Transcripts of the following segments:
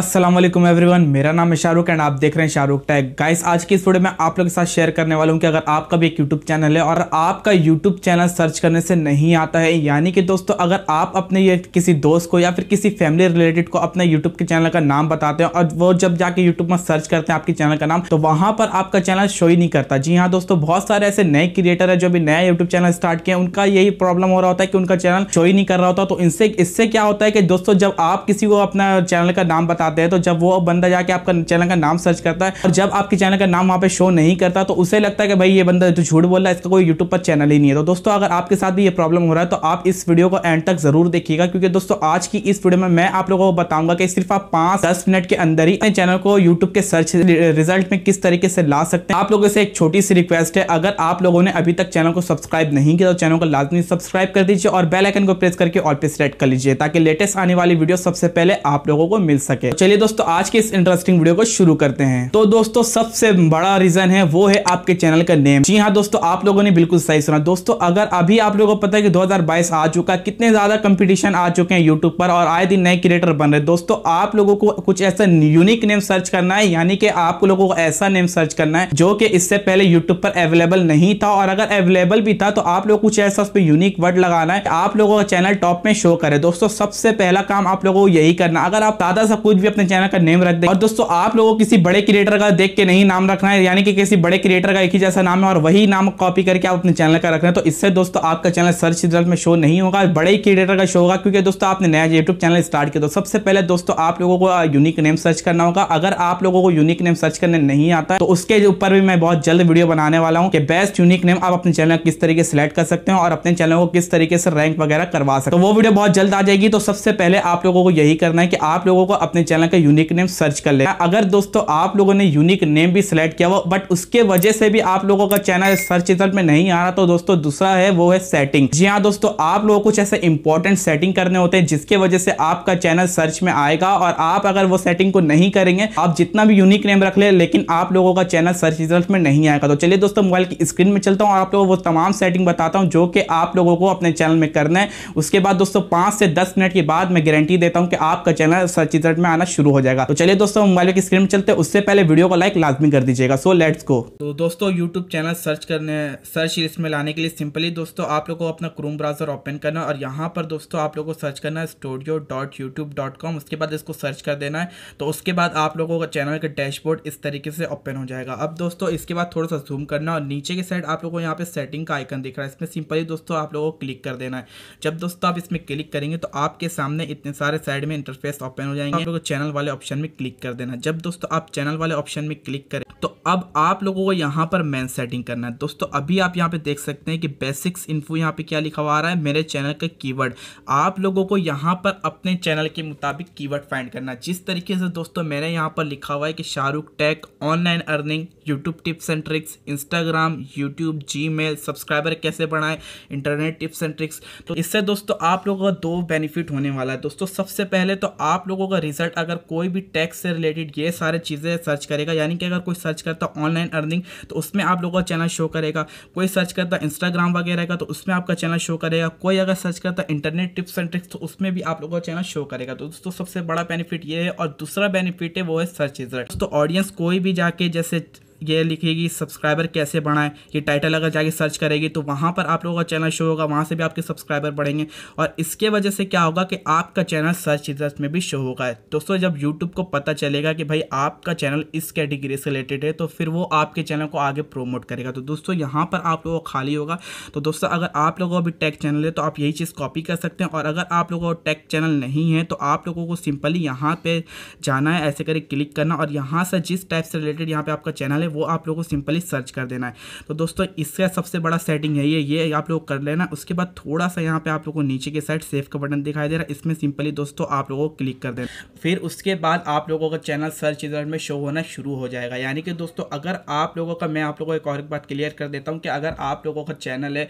Aslam everyone मेरा नाम है शाहरुख एंड आप देख रहे हैं शाहरुख टैग गाइस आज की इस वीडियो में आप लोग के साथ शेयर करने वाला हूँ कि अगर आपका भी एक यूट्यूब चैनल है और आपका यूट्यूब चैनल सर्च करने से नहीं आता है यानी कि दोस्तों अगर आप अपने ये किसी दोस्त को या फिर किसी फैमिली रिलेटेड को अपने यूट्यूब के चैनल का नाम बताते हैं और वो जब जाके यूट्यूब में सर्च करते हैं आपके चैनल का नाम तो वहाँ पर आपका चैनल शो ही नहीं करता जी हाँ दोस्तों बहुत सारे ऐसे नए क्रिएटर है जो भी नया यूट्यूब चैनल स्टार्ट किया उनका यही प्रॉब्लम हो रहा होता है कि उनका चैनल शो ही नहीं कर रहा होता तो इनसे इससे क्या होता है कि दोस्तों जब आप किसी को अपना चैनल का नाम बताते आते हैं तो जब वो बंदा जाके आपका चैनल का नाम सर्च करता है और जब आपके चैनल का नाम वहाँ पे शो नहीं करता तो उसे लगता है कि भाई ये बंदा जो तो झूठ बोल रहा है इसका कोई यूट्यूब पर चैनल ही नहीं है तो दोस्तों अगर आपके साथ भी ये प्रॉब्लम हो रहा है तो आप इस वीडियो को एंड तक जरूर देखिएगा क्योंकि दोस्तों आज की इस वीडियो में मैं आप लोगों को बताऊंगा कि सिर्फ आप पांच दस मिनट के अंदर ही अपने चैनल को यूट्यूब के सर्च रिजल्ट में किस तरीके से ला सकते हैं आप लोगों से एक छोटी सी रिक्वेस्ट है अगर आप लोगों ने अभी तक चैनल को सब्सक्राइब नहीं किया तो चैनल को लाजमी सब्सक्राइब कर दीजिए और बेल आइकन को प्रेस करके ऑल पे सेलेक्ट कर लीजिए ताकि लेटेस्ट आने वाली वीडियो सबसे पहले आप लोगों को मिल सके चलिए दोस्तों आज के इस इंटरेस्टिंग वीडियो को शुरू करते हैं तो दोस्तों सबसे बड़ा रीजन है वो है आपके चैनल का नेम जी हाँ दोस्तों आप लोगों ने बिल्कुल सही सुना दोस्तों अगर अभी आप लोगों को पता है कि 2022 आ चुका है कितने ज्यादा कंपटीशन आ चुके हैं यूट्यूब पर और आए दिन नए क्रिएटर बन रहे दोस्तों आप लोगों को कुछ ऐसा यूनिक नेम सर्च करना है यानी कि आप लोगों को ऐसा नेम सर्च करना है जो कि इससे पहले यूट्यूब पर अवेलेबल नहीं था और अगर अवेलेबल भी था तो आप लोग कुछ ऐसा उस पर यूनिक वर्ड लगाना है आप लोगों का चैनल टॉप में शो करे दोस्तों सबसे पहला काम आप लोगों को यही करना अगर आप दादा सा कुछ भी अपने चैनल का नेम रख दे और दोस्तों आप लोगों किसी बड़े क्रिएटर का देख के नहीं नाम रखना है यानी कि किसी बड़े क्रिएटर का एक ही जैसा नाम है और वही नाम कॉपी करके आप अपने चैनल का रख रहे हैं तो इससे दोस्तों आपका चैनल सर्च रिजल्ट में शो नहीं होगा बड़े क्रिएटर का शो होगा क्योंकि दोस्तों आपने नया यूट्यूब चैनल स्टार्ट किया तो सबसे पहले दोस्तों आप लोगों को यूनिक नेम सर्च करना होगा अगर आप लोगों को यूनिक नेम सर्च करने नहीं आता तो उसके ऊपर भी मैं बहुत जल्द वीडियो बनाने वाला हूँ कि बेस्ट यूनिक नेम आप अपने चैनल किस तरीके सेलेक्ट कर सकते हैं और अपने चैनल को किस तरीके से रैंक वगैरह करवा सकते हैं तो वो वीडियो बहुत जल्द आ जाएगी तो सबसे पहले आप लोगों को यही करना है कि आप लोगों को अपने चैनल का यूनिक नेम सर्च कर लेगा अगर दोस्तों आप लोगों ने यूनिक नेम भी सिलेक्ट किया हुआ बट उसके वजह से भी आप लोगों का चैनल सर्च रिजल्ट में नहीं आ रहा तो दोस्तों दूसरा है वो है सेटिंग जी हाँ दोस्तों आप लोगों कुछ ऐसे इंपॉर्टेंट सेटिंग करने होते हैं जिसके वजह से आपका चैनल सर्च में आएगा और आप अगर वो सेटिंग को नहीं करेंगे आप जितना भी यूनिक नेम रख ले, लेकिन आप लोगों का चैनल सर्च रिजल्ट में नहीं आएगा तो चलिए दोस्तों मोबाइल की स्क्रीन में चलता हूँ आप लोगों को तमाम सेटिंग बताता हूँ जो कि आप लोगों को अपने चैनल में करना है उसके बाद दोस्तों पांच से दस मिनट के बाद मैं गारंटी देता हूँ कि आपका चैनल सर्च रिजल्ट में आना आना शुरू हो जाएगा तो चलिए दोस्तों मोबाइल की स्क्रीन में चलते उससे पहले वीडियो को लाइक लाजमी कर दीजिएगा सो लेट्स को तो दोस्तों यूट्यूब चैनल सर्च करने सर्च इसमें लाने के लिए सिंपली दोस्तों आप लोग को अपना क्रूम ब्राउजर ओपन करना और यहाँ पर दोस्तों आप लोग को सर्च करना है studio dot YouTube dot com उसके बाद इसको सर्च कर देना है तो उसके बाद आप लोगों का चैनल का डैशबोर्ड इस तरीके से ओपन हो जाएगा अब दोस्तों इसके बाद थोड़ा सा जूम करना और नीचे के साइड आप लोगों को यहाँ पे सेटिंग का आइकन दिख रहा है इसमें सिंपली दोस्तों आप लोगों को क्लिक कर देना है जब दोस्तों आप इसमें क्लिक करेंगे तो आपके सामने इतने सारे साइड में इंटरफेस ओपन हो जाएंगे आप लोग चैनल वाले ऑप्शन में क्लिक कर देना जब दोस्तों आप चैनल वाले ऑप्शन में क्लिक करें तो अब आप लोगों को यहाँ पर मैन सेटिंग करना है दोस्तों अभी आप यहाँ पे देख सकते हैं कि बेसिक्स इन्फो यहाँ पे क्या लिखा हुआ आ रहा है मेरे चैनल का कीवर्ड आप लोगों को यहाँ पर अपने चैनल के मुताबिक कीवर्ड फाइंड करना जिस तरीके से दोस्तों मैंने यहाँ पर लिखा हुआ है कि Shahrukh tech online earning YouTube tips and tricks Instagram YouTube जी सब्सक्राइबर कैसे बढ़ाए इंटरनेट टिप्स एंड ट्रिक्स तो इससे दोस्तों आप लोगों का दो बेनिफिट होने वाला है दोस्तों सबसे पहले तो आप लोगों का रिजल्ट अगर कोई भी टैक्स से रिलेटेड ये सारे चीज़ें सर्च करेगा यानी कि अगर कोई सर्च करता ऑनलाइन अर्निंग तो उसमें आप लोगों का चैनल शो करेगा कोई सर्च करता इंस्टाग्राम वगैरह का तो उसमें आपका चैनल शो करेगा कोई अगर सर्च करता इंटरनेट टिप्स एंड ट्रिक्स तो उसमें भी आप लोगों का चैनल शो करेगा तो दोस्तों सबसे बड़ा बेनिफिट ये है और दूसरा बेनिफिट है वो है सर्च रिजल्ट दोस्तों ऑडियंस कोई भी जाके जैसे ये लिखेगी सब्सक्राइबर कैसे बढ़ाएं ये टाइटल अगर जाके सर्च करेगी तो वहाँ पर आप लोगों का चैनल शो होगा वहाँ से भी आपके सब्सक्राइबर बढ़ेंगे और इसके वजह से क्या होगा कि आपका चैनल सर्च रिजल्ट में भी शो होगा दोस्तों जब यूट्यूब को पता चलेगा कि भाई आपका चैनल इस कैटेगरी से रिलेटेड है तो फिर वो आपके चैनल को आगे प्रोमोट करेगा तो दोस्तों यहाँ पर आप लोगों को खाली होगा तो दोस्तों अगर आप लोगों का भी टेक चैनल है तो आप यही चीज़ कॉपी कर सकते हैं और अगर आप लोगों का टेक चैनल नहीं है तो आप लोगों को सिंपली यहाँ पर जाना है ऐसे करके क्लिक करना और यहाँ से जिस टाइप से रिलेटेड यहाँ पर आपका चैनल है है वो आप लोगों को सिंपली सर्च कर देना है तो दोस्तों इसका सबसे बड़ा सेटिंग है ये ये आप लोग कर लेना उसके बाद थोड़ा सा यहाँ पे आप लोगों को नीचे के साइड सेफ का बटन दिखाई दे रहा है इसमें सिंपली दोस्तों आप लोगों को क्लिक कर देना फिर उसके बाद आप लोगों का चैनल सर्च रिजल्ट में शो होना शुरू हो जाएगा यानी कि दोस्तों अगर आप लोगों का मैं आप लोगों को एक और एक बात क्लियर कर देता हूँ कि अगर आप लोगों का चैनल है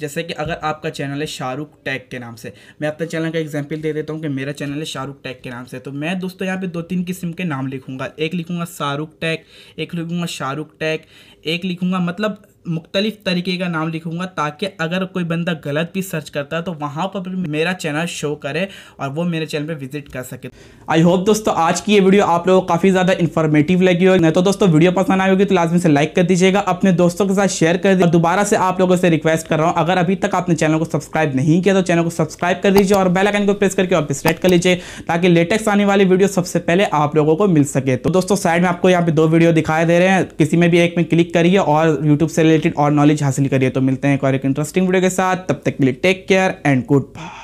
जैसे कि अगर आपका चैनल है शाहरुख टैग के नाम से मैं अपने चैनल का एग्जाम्पल दे देता हूँ कि मेरा चैनल है शाहरुख टैग के नाम से तो मैं दोस्तों यहाँ पे दो तीन किस्म के नाम लिखूंगा एक लिखूंगा शाहरुख टैग एक लिखूंगा शाहरुख टैक एक लिखूंगा मतलब मुख्तलिफ तरीके का नाम लिखूंगा ताकि अगर कोई बंदा गलत भी सर्च करता है तो वहाँ पर भी मेरा चैनल शो करे और वो मेरे चैनल पे विजिट कर सके आई होप दोस्तों आज की ये वीडियो आप लोगों को काफ़ी ज़्यादा इन्फॉर्मेटिव लगी होगी नहीं तो दोस्तों वीडियो पसंद आई होगी तो लाजमी से लाइक कर दीजिएगा अपने दोस्तों के साथ शेयर कर दीजिए दोबारा से आप लोगों से रिक्वेस्ट कर रहा हूँ अगर अभी तक आपने चैनल को सब्सक्राइब नहीं किया तो चैनल को सब्सक्राइब कर दीजिए और बेलाइकन को प्रेस करके और सेलेक्ट कर लीजिए ताकि लेटेस्ट आने वाली वीडियो सबसे पहले आप लोगों को मिल सके तो दोस्तों साइड में आपको यहाँ पे दो वीडियो दिखाई दे रहे हैं किसी में भी एक में क्लिक करिए और यूट्यूब से रिलेटेड और नॉलेज हासिल करिए तो मिलते हैं एक और एक इंटरेस्टिंग वीडियो के साथ तब तक के लिए take care and good bye